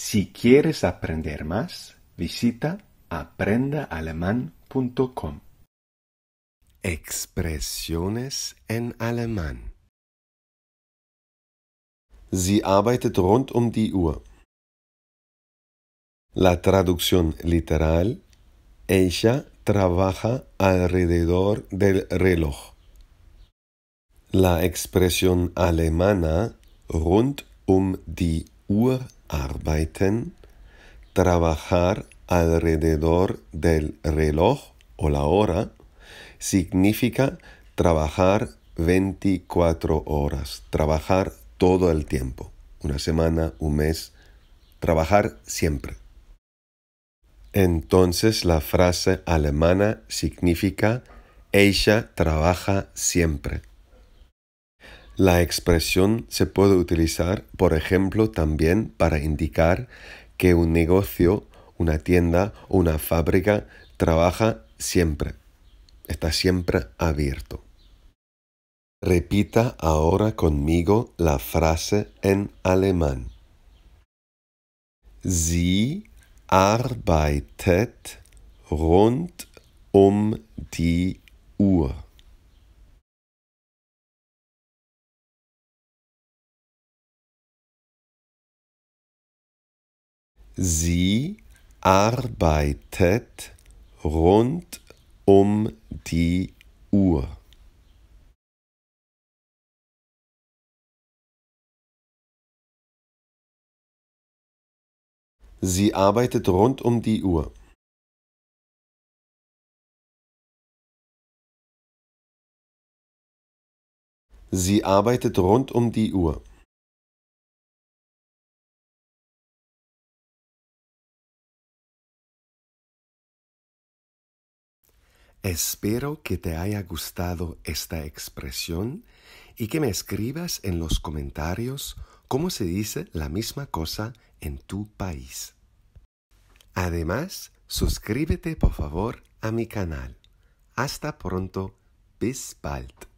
Si quieres aprender más, visita aprendaalemán.com. Expresiones en alemán. Sie arbeitet rund um die Uhr. La traducción literal, ella trabaja alrededor del reloj. La expresión alemana rund um die Uhr arbeiten, trabajar alrededor del reloj o la hora, significa trabajar 24 horas, trabajar todo el tiempo, una semana, un mes, trabajar siempre. Entonces la frase alemana significa ella trabaja siempre. La expresión se puede utilizar, por ejemplo, también para indicar que un negocio, una tienda o una fábrica trabaja siempre, está siempre abierto. Repita ahora conmigo la frase en alemán. Sie arbeitet rund um die Uhr. Sie arbeitet rund um die Uhr. Sie arbeitet rund um die Uhr. Sie arbeitet rund um die Uhr. Espero que te haya gustado esta expresión y que me escribas en los comentarios cómo se dice la misma cosa en tu país. Además, suscríbete por favor a mi canal. Hasta pronto. Bis bald.